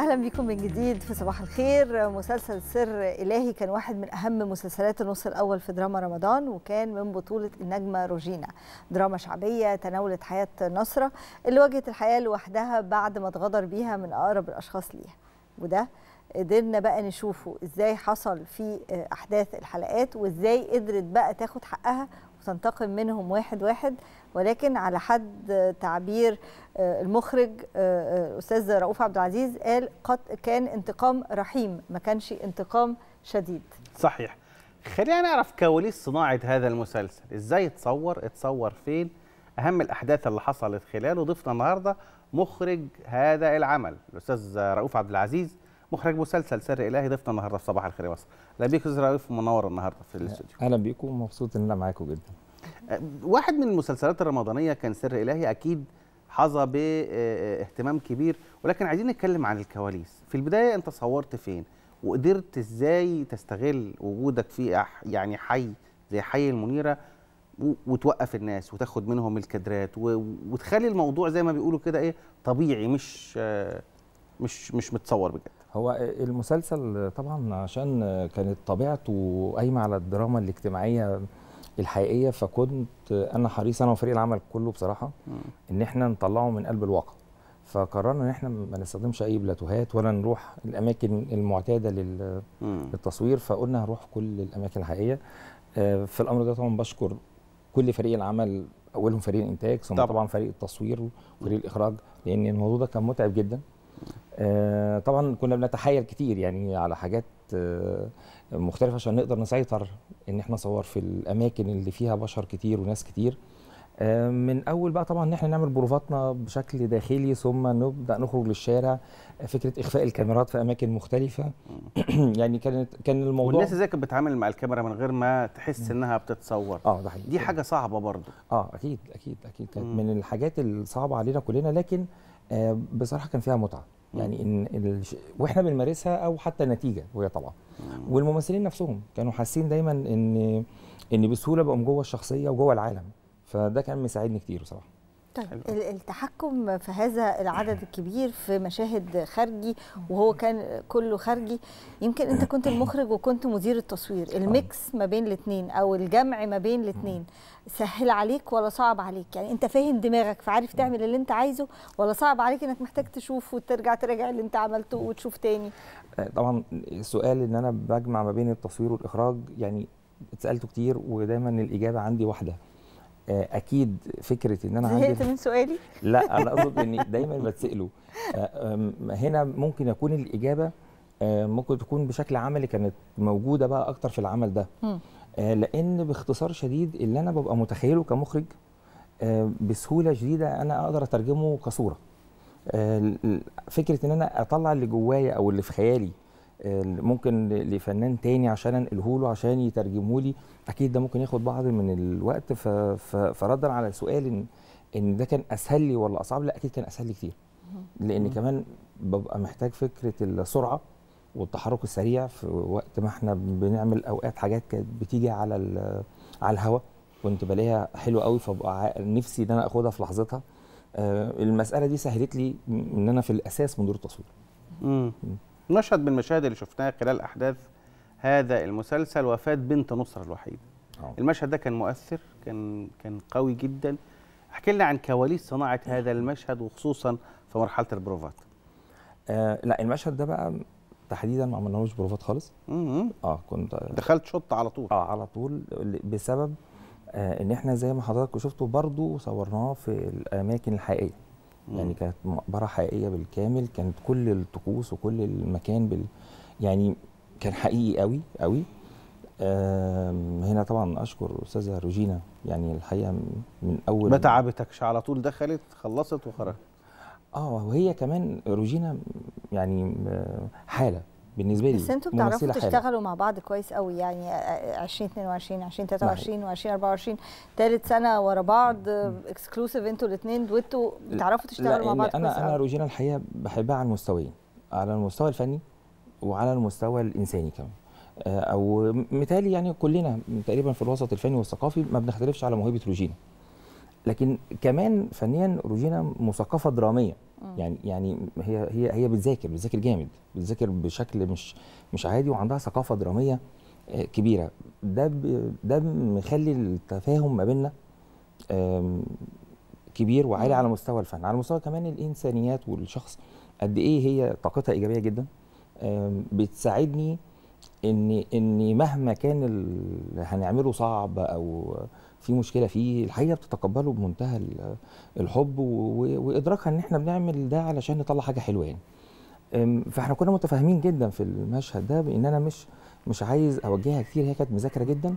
اهلا بيكم من جديد في صباح الخير مسلسل سر الهي كان واحد من اهم مسلسلات النص الاول في دراما رمضان وكان من بطوله النجمه روجينا دراما شعبيه تناولت حياه نصره اللي واجهت الحياه لوحدها بعد ما اتغدر بيها من اقرب الاشخاص ليها وده قدرنا بقى نشوفه ازاي حصل في احداث الحلقات وازاي قدرت بقى تاخد حقها وتنتقم منهم واحد واحد ولكن على حد تعبير آه، المخرج الاستاذ آه، آه، رؤوف عبد العزيز قال قد كان انتقام رحيم ما كانش انتقام شديد صحيح خلينا نعرف كواليس صناعه هذا المسلسل ازاي اتصور اتصور فين اهم الاحداث اللي حصلت خلاله ضيفنا النهارده مخرج هذا العمل الاستاذ رؤوف عبد العزيز مخرج مسلسل سر الهي ضيفنا النهارده في صباح الخير يا مصر اهلا بيك استاذ رؤوف منور النهارده في الاستوديو اهلا بيكم ومبسوط ان انا معاكم جدا واحد من المسلسلات الرمضانيه كان سر الهي اكيد حظى باهتمام كبير ولكن عايزين نتكلم عن الكواليس في البدايه انت صورت فين وقدرت ازاي تستغل وجودك في يعني حي زي حي المنيره وتوقف الناس وتاخد منهم الكادرات وتخلي الموضوع زي ما بيقولوا كده ايه طبيعي مش مش مش متصور بجد هو المسلسل طبعا عشان كانت طبيعته قايمه على الدراما الاجتماعيه الحقيقيه فكنت انا حريص انا وفريق العمل كله بصراحه ان احنا نطلعه من قلب الواقع فقررنا ان احنا ما نستخدمش اي بلاتوهات ولا نروح الاماكن المعتاده للتصوير فقلنا هنروح كل الاماكن الحقيقيه آه، في الامر ده طبعا بشكر كل فريق العمل اولهم فريق الانتاج ثم طبعا, طبعا فريق التصوير وفريق الاخراج لان الموضوع ده كان متعب جدا آه، طبعا كنا بنتحايل كتير يعني على حاجات آه، مختلفه عشان نقدر نسيطر ان احنا نصور في الاماكن اللي فيها بشر كتير وناس كتير آه، من اول بقى طبعا ان احنا نعمل بروفاتنا بشكل داخلي ثم نبدا نخرج للشارع آه، فكره اخفاء الكاميرات في اماكن مختلفه يعني كانت كان الموضوع والناس ازاي كانت بتتعامل مع الكاميرا من غير ما تحس انها بتتصور اه ده حقيقي دي حاجه صعبه برضه اه اكيد اكيد اكيد كانت من الحاجات الصعبه علينا كلنا لكن بصراحه كان فيها متعه يعني ان الش... واحنا بنمارسها او حتى النتيجه وهي طبعا والممثلين نفسهم كانوا حاسين دايما ان ان بسهوله بقوم جوه الشخصيه وجوه العالم فده كان مساعدني كتير بصراحه طيب التحكم في هذا العدد الكبير في مشاهد خارجي وهو كان كله خارجي يمكن انت كنت المخرج وكنت مدير التصوير الميكس ما بين الاثنين او الجمع ما بين الاثنين سهل عليك ولا صعب عليك يعني انت فاهم دماغك فعارف تعمل اللي انت عايزه ولا صعب عليك انك محتاج تشوف وترجع تراجع اللي انت عملته وتشوف تاني آه، طبعا السؤال ان انا بجمع ما بين التصوير والاخراج يعني اتسالته كتير ودايما الاجابه عندي واحده آه، اكيد فكره ان انا عندي زهقت من سؤالي لا انا اقصد اني دايما بتساله آه، هنا ممكن يكون الاجابه آه، ممكن تكون بشكل عملي كانت موجوده بقى اكتر في العمل ده لان باختصار شديد اللي انا ببقى متخيله كمخرج بسهوله شديده انا اقدر اترجمه كصوره فكره ان انا اطلع اللي جوايا او اللي في خيالي ممكن لفنان تاني عشان انقله له عشان يترجمه لي اكيد ده ممكن ياخد بعض من الوقت فردا على السؤال ان ان ده كان اسهل لي ولا اصعب لا اكيد كان اسهل لي كتير لان كمان ببقى محتاج فكره السرعه والتحرك السريع في وقت ما احنا بنعمل اوقات حاجات كانت بتيجي على على الهواء كنت بلاقيها حلوه قوي فببقى نفسي ان انا اخدها في لحظتها آه، المساله دي سهلت لي ان انا في الاساس مدير التصوير مشهد من المشاهد اللي شفناها خلال احداث هذا المسلسل وفاه بنت نصر الوحيد أوه. المشهد ده كان مؤثر كان كان قوي جدا احكي لنا عن كواليس صناعه هذا المشهد وخصوصا في مرحله البروفات آه لا المشهد ده بقى تحديدا ما عملناهوش بروفات خالص مم. اه كنت آه، دخلت شط على طول اه على طول بسبب آه ان احنا زي ما حضرتك شفتوا برضو صورناه في الاماكن الحقيقيه يعني كانت مقبره حقيقيه بالكامل كانت كل الطقوس وكل المكان بال يعني كان حقيقي قوي قوي هنا طبعا اشكر استاذه روجينا يعني الحقيقه من اول ما تعبتكش على طول دخلت خلصت وخرجت اه وهي كمان روجينا يعني حاله بالنسبه لي بس انتوا بتعرفوا تشتغلوا مع بعض كويس قوي يعني 2022 2023 و2024 ثالث سنه ورا بعض اكسكلوسيف انتوا الاثنين دويتوا بتعرفوا تشتغلوا مع بعض كويس انا انا روجينا الحقيقه بحبها على المستويين على المستوى الفني وعلى المستوى الانساني كمان او مثالي يعني كلنا تقريبا في الوسط الفني والثقافي ما بنختلفش على موهبه روجينا لكن كمان فنيا روجينا مثقفه دراميه يعني يعني هي هي هي بتذاكر بتذاكر جامد بتذاكر بشكل مش مش عادي وعندها ثقافه دراميه آه، كبيره ده ده مخلي التفاهم ما بيننا كبير وعالي على مستوى الفن على مستوى كمان الانسانيات والشخص قد ايه هي طاقتها ايجابيه جدا بتساعدني ان ان مهما كان اللي هنعمله صعب او في مشكله فيه الحقيقه بتتقبله بمنتهى الحب وادراكها ان احنا بنعمل ده علشان نطلع حاجه حلوه يعني فاحنا كنا متفاهمين جدا في المشهد ده بان انا مش مش عايز اوجهها كتير هي كانت مذاكره جدا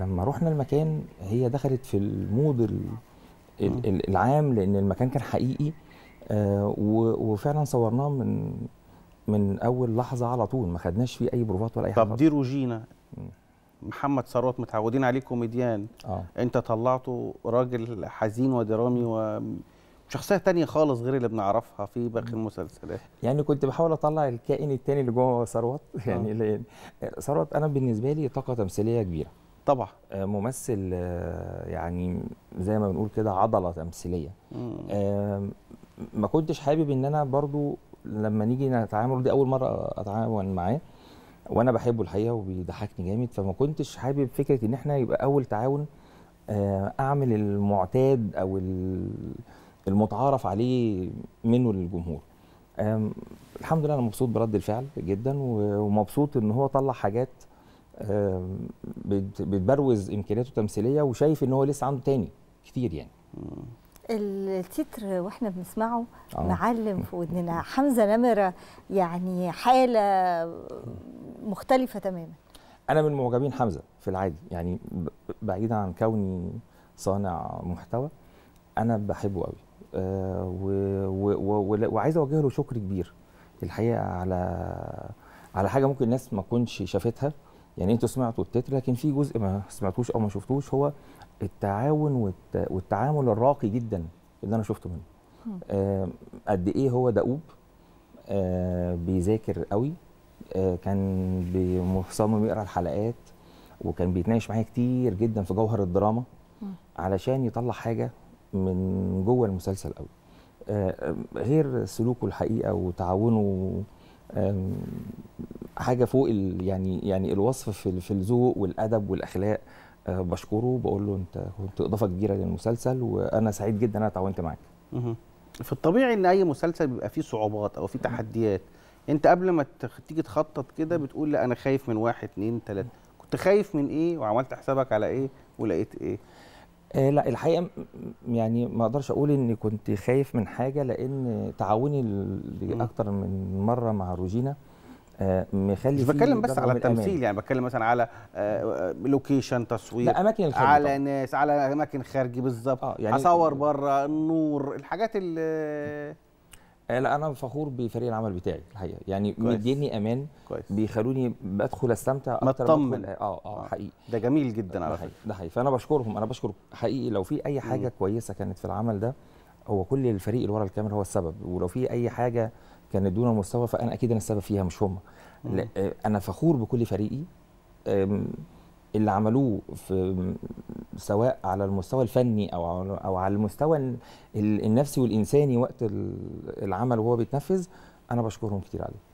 لما رحنا المكان هي دخلت في المود آه. العام لان المكان كان حقيقي آه، وفعلا صورناه من من اول لحظه على طول ما خدناش فيه اي بروفات ولا اي حاجه طب دي روجينا محمد ثروت متعودين عليه كوميديان آه. انت طلعته راجل حزين ودرامي و شخصيه تانية خالص غير اللي بنعرفها في باقي المسلسلات يعني كنت بحاول اطلع الكائن التاني اللي جوه ثروت آه. يعني آه. ثروت انا بالنسبه لي طاقه تمثيليه كبيره طبعا آه، ممثل آه، يعني زي ما بنقول كده عضله تمثيليه ما كنتش حابب ان انا برضو لما نيجي نتعامل دي اول مره اتعامل معاه وانا بحبه الحقيقه وبيضحكني جامد فما كنتش حابب فكره ان احنا يبقى اول تعاون آه، اعمل المعتاد او المتعارف عليه منه للجمهور الحمد لله انا مبسوط برد الفعل جدا ومبسوط ان هو طلع حاجات بتبروز امكانياته التمثيليه وشايف ان هو لسه عنده تاني كتير يعني التتر واحنا بنسمعه آه. معلم في ودننا حمزه نمره يعني حاله مختلفه تماما انا من معجبين حمزه في العادي يعني بعيدا عن كوني صانع محتوى انا بحبه قوي آه وعايز اوجه له شكر كبير الحقيقه على على حاجه ممكن الناس ما تكونش شافتها يعني انتوا سمعتوا التتر لكن في جزء ما سمعتوش او ما شفتوش هو التعاون والتعامل الراقي جدا اللي انا شفته منه آه، قد ايه هو دؤوب آه، بيذاكر قوي آه، كان مصمم يقرا الحلقات وكان بيتناقش معايا كتير جدا في جوهر الدراما علشان يطلع حاجه من جوه المسلسل قوي غير سلوكه الحقيقه وتعاونه حاجه فوق يعني يعني الوصف في الذوق والادب والاخلاق آه، بشكره بقول له انت كنت اضافه كبيره للمسلسل وانا سعيد جدا انا اتعاونت معاك في الطبيعي ان اي مسلسل بيبقى فيه صعوبات او فيه تحديات انت قبل ما تيجي تخطط كده بتقول لا انا خايف من واحد اتنين تلاته كنت خايف من ايه وعملت حسابك على ايه ولقيت ايه آه لا الحقيقه يعني ما اقدرش اقول اني كنت خايف من حاجه لان تعاوني اكتر من مره مع روجينا آه، مخلي مش بتكلم بس على التمثيل يعني بتكلم مثلا على لوكيشن آه، آه، تصوير لا اماكن الخارجي على طبعا. ناس على اماكن خارجي بالظبط آه يعني اصور بره النور الحاجات اللي لا انا فخور بفريق العمل بتاعي الحقيقه يعني مديني امان كويس. بيخلوني بدخل استمتع اكتر مطمن اه اه حقيقي ده جميل جدا على فكره ده حقيقي فانا بشكرهم انا بشكر حقيقي لو في اي حاجه م. كويسه كانت في العمل ده هو كل الفريق اللي ورا الكاميرا هو السبب ولو في اي حاجه كانت دون المستوى فانا اكيد انا السبب فيها مش هم انا فخور بكل فريقي اللي عملوه في سواء على المستوى الفني او او على المستوى النفسي والانساني وقت العمل وهو بيتنفذ انا بشكرهم كتير عليه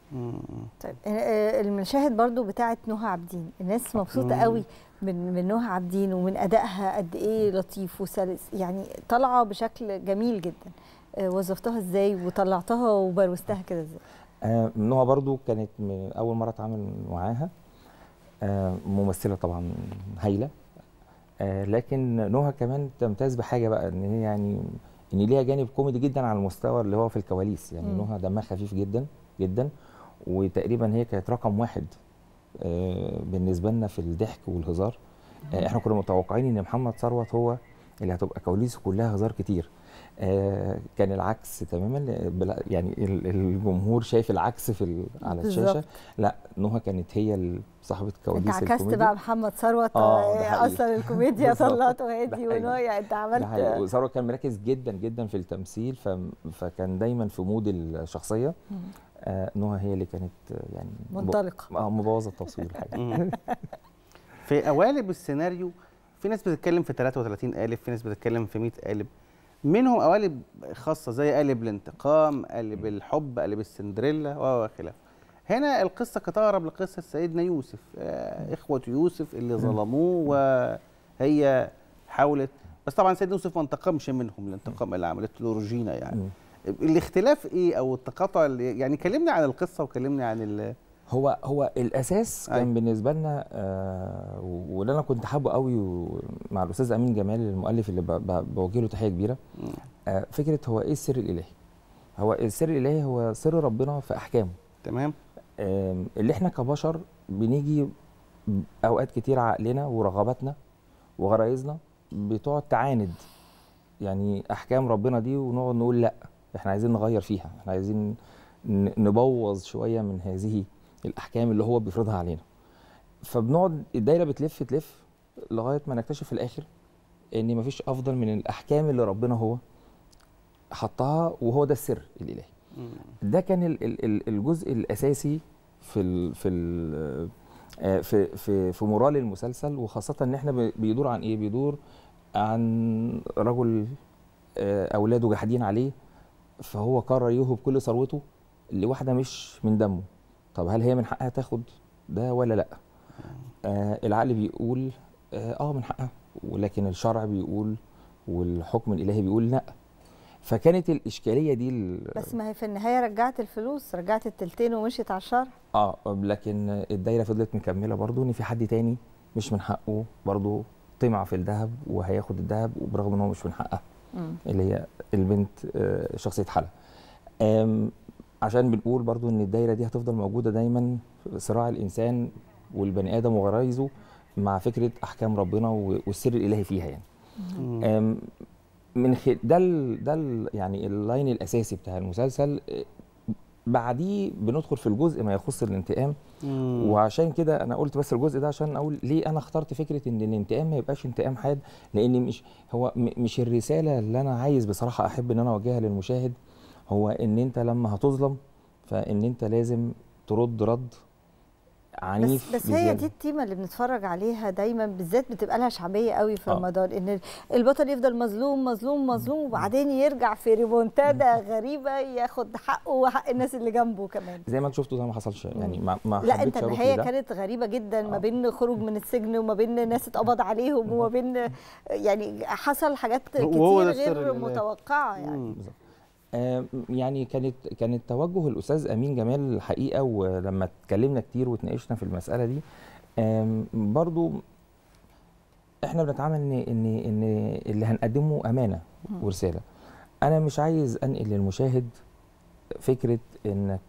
طيب آه، آه، المشاهد برضو بتاعت نهى عابدين الناس مبسوطه قوي من من نهى عابدين ومن ادائها قد ايه لطيف وسلس يعني طالعه بشكل جميل جدا آه، وظفتها ازاي وطلعتها وبروزتها كده ازاي؟ آه نوع برضو كانت اول مره اتعامل معاها آه، ممثله طبعا هايله آه، لكن نوها كمان تمتاز بحاجه بقى ان هي يعني ان ليها جانب كوميدي جدا على المستوى اللي هو في الكواليس يعني نوها دمها خفيف جدا جدا وتقريبا هي كانت رقم واحد بالنسبه لنا في الضحك والهزار احنا كنا متوقعين ان محمد ثروت هو اللي هتبقى كواليسه كلها هزار كتير آه، كان العكس تماما يعني الجمهور شايف العكس في على الشاشه لا نهى كانت هي صاحبه كواليس انت عكست بقى محمد ثروت آه اصلا آه، الكوميديا طلعت وهادي ونويا انت عملت وثروت كان مركز جدا جدا في التمثيل فكان دايما في مود الشخصيه آه نهى هي اللي كانت آه، يعني منطلقه اه مبوظه التصوير حاجه في قوالب السيناريو في ناس بتتكلم في 33000 في ناس بتتكلم في 100000 منهم قوالب خاصه زي قالب الانتقام قالب الحب قالب السندريلا وخلافه هنا القصه كتقرب لقصه سيدنا يوسف آه، اخوه يوسف اللي ظلموه وهي حاولت بس طبعا سيدنا يوسف ما انتقمش منهم الانتقام اللي عملته له روجينا يعني الاختلاف ايه او التقاطع يعني كلمني عن القصه وكلمني عن هو هو الاساس كان أي. أيوة. بالنسبه لنا آه واللي انا كنت حابه قوي مع الاستاذ امين جمال المؤلف اللي بوجه له تحيه كبيره آه فكره هو ايه السر الالهي هو السر الالهي هو سر ربنا في احكامه تمام آه اللي احنا كبشر بنيجي اوقات كتير عقلنا ورغباتنا وغرايزنا بتقعد تعاند يعني احكام ربنا دي ونقعد نقول لا احنا عايزين نغير فيها احنا عايزين نبوظ شويه من هذه الاحكام اللي هو بيفرضها علينا فبنقعد الدايره بتلف تلف لغايه ما نكتشف في الاخر ان مفيش افضل من الاحكام اللي ربنا هو حطها وهو ده السر الالهي ده كان الجزء الاساسي في الـ في الـ آه، في في في مورال المسلسل وخاصه ان احنا بيدور عن ايه بيدور عن رجل آه، اولاده جاحدين عليه فهو قرر يهب كل ثروته لواحده مش من دمه طب هل هي من حقها تاخد ده ولا لا آه العقل بيقول اه, آه من حقها ولكن الشرع بيقول والحكم الالهي بيقول لا فكانت الاشكاليه دي بس ما هي في النهايه رجعت الفلوس رجعت التلتين ومشيت على الشرع اه لكن الدايره فضلت مكمله برضو ان في حد تاني مش من حقه برضو طمع في الذهب وهياخد الذهب وبرغم ان هو مش من حقها اللي هي البنت آه، شخصيه حلا عشان بنقول برضو ان الدايره دي هتفضل موجوده دايما صراع الانسان والبني ادم وغرايزه مع فكره احكام ربنا والسر الالهي فيها يعني من خ... ده ال... ده ال... يعني اللاين الاساسي بتاع المسلسل بعديه بندخل في الجزء ما يخص الانتقام مم. وعشان كده انا قلت بس الجزء ده عشان اقول ليه انا اخترت فكره ان الانتقام ما يبقاش انتقام حاد لان مش هو مش الرساله اللي انا عايز بصراحه احب ان انا اوجهها للمشاهد هو ان انت لما هتظلم فان انت لازم ترد رد عنيف بس, بس هي دي التيمة اللي بنتفرج عليها دايما بالذات بتبقى لها شعبيه قوي في آه. رمضان ان البطل يفضل مظلوم مظلوم مظلوم وبعدين يرجع في ريمونتادا غريبه ياخد حقه وحق الناس اللي جنبه كمان زي ما انت شفتوا ده ما حصلش يعني ما, ما لا انت النهايه كانت غريبه جدا آه. ما بين خروج من السجن وما بين ناس اتقبض عليهم وما بين يعني حصل حاجات كتير غير متوقعه يعني بالظبط آه، يعني كانت كانت توجه الاستاذ امين جمال الحقيقه ولما اتكلمنا كتير وتناقشنا في المساله دي برضو احنا بنتعامل ان ان ان اللي هنقدمه امانه ورساله انا مش عايز انقل للمشاهد فكره انك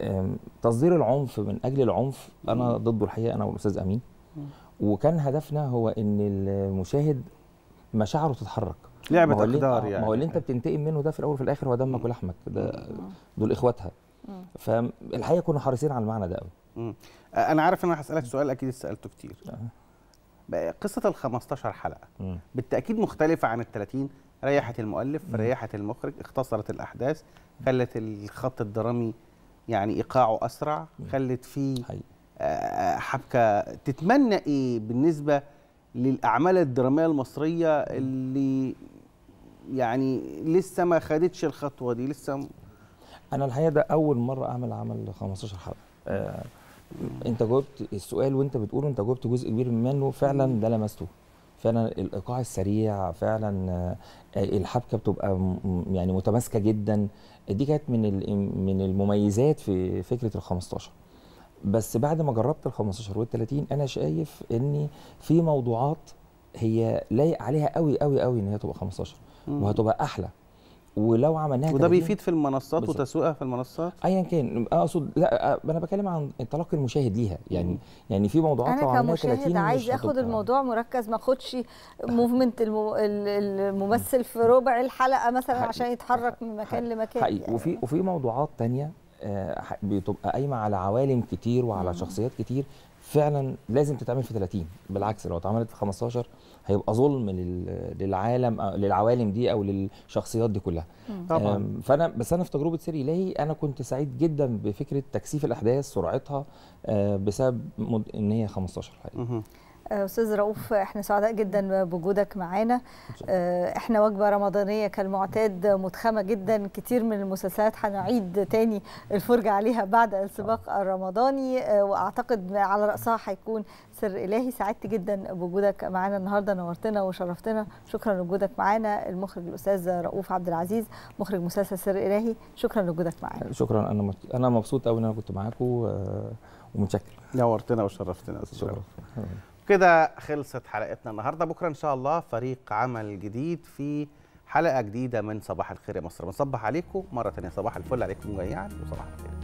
آه، تصدير العنف من اجل العنف انا ضده الحقيقه انا والاستاذ امين وكان هدفنا هو ان المشاهد مشاعره تتحرك لعبه اقدار يعني ما هو آه، يعني. اللي انت بتنتقم منه ده في الاول وفي الاخر هو دمك ولحمك ده دول اخواتها فالحقيقه كنا حريصين على المعنى ده قوي انا عارف ان انا هسالك سؤال اكيد سالته كتير آه. قصه ال 15 حلقه بالتاكيد مختلفه عن ال 30 ريحت المؤلف ريحت المخرج اختصرت الاحداث خلت الخط الدرامي يعني ايقاعه اسرع خلت فيه آه، حبكه تتمنى ايه بالنسبه للاعمال الدراميه المصريه اللي يعني لسه ما خدتش الخطوه دي لسه م... انا الحقيقه ده اول مره اعمل عمل 15 حلقه آه انت جاوبت السؤال وانت بتقوله انت جاوبت جزء كبير منه فعلا ده لمسته فعلا الايقاع السريع فعلا آه، الحبكه بتبقى يعني متماسكه جدا دي كانت من من المميزات في فكره ال 15 بس بعد ما جربت ال 15 وال 30 انا شايف ان في موضوعات هي لايق عليها قوي قوي قوي ان هي تبقى 15 وهتبقى احلى ولو عملناها وده بيفيد في المنصات وتسويقها في المنصات ايا كان اقصد لا انا بتكلم عن انطلاق المشاهد ليها يعني مم. يعني في موضوعات انا كمشاهد عايز اخد الموضوع مركز ما اخدش موفمنت الممثل في ربع الحلقه مثلا حقيقي. عشان يتحرك من مكان حقيقي. لمكان حقيقي يعني. وفي وفي موضوعات ثانيه آه، بتبقى قايمه على عوالم كتير وعلى مم. شخصيات كتير فعلا لازم تتعمل في 30 بالعكس لو اتعملت في 15 هيبقى ظلم للعالم للعوالم دي او للشخصيات دي كلها طبعا فانا بس انا في تجربه سيري الهي انا كنت سعيد جدا بفكره تكثيف الاحداث سرعتها آه، بسبب ان هي 15 حقيقة. آه، استاذ رؤوف احنا سعداء جدا بوجودك معانا آه، احنا وجبه رمضانيه كالمعتاد متخمه جدا كتير من المسلسلات هنعيد تاني الفرجه عليها بعد السباق الرمضاني آه، واعتقد على راسها هيكون سر الهي سعدت جدا بوجودك معانا النهارده نورتنا وشرفتنا شكرا لوجودك معانا المخرج الاستاذ رؤوف عبد العزيز مخرج مسلسل سر الهي شكرا لوجودك معانا شكرا انا انا مبسوط قوي ان انا كنت معاكم ومتشكر نورتنا وشرفتنا شكرا كده خلصت حلقتنا النهارده بكره ان شاء الله فريق عمل جديد في حلقه جديده من صباح الخير يا مصر بنصبح عليكم مره ثانيه صباح الفل عليكم جميعا وصباح الخير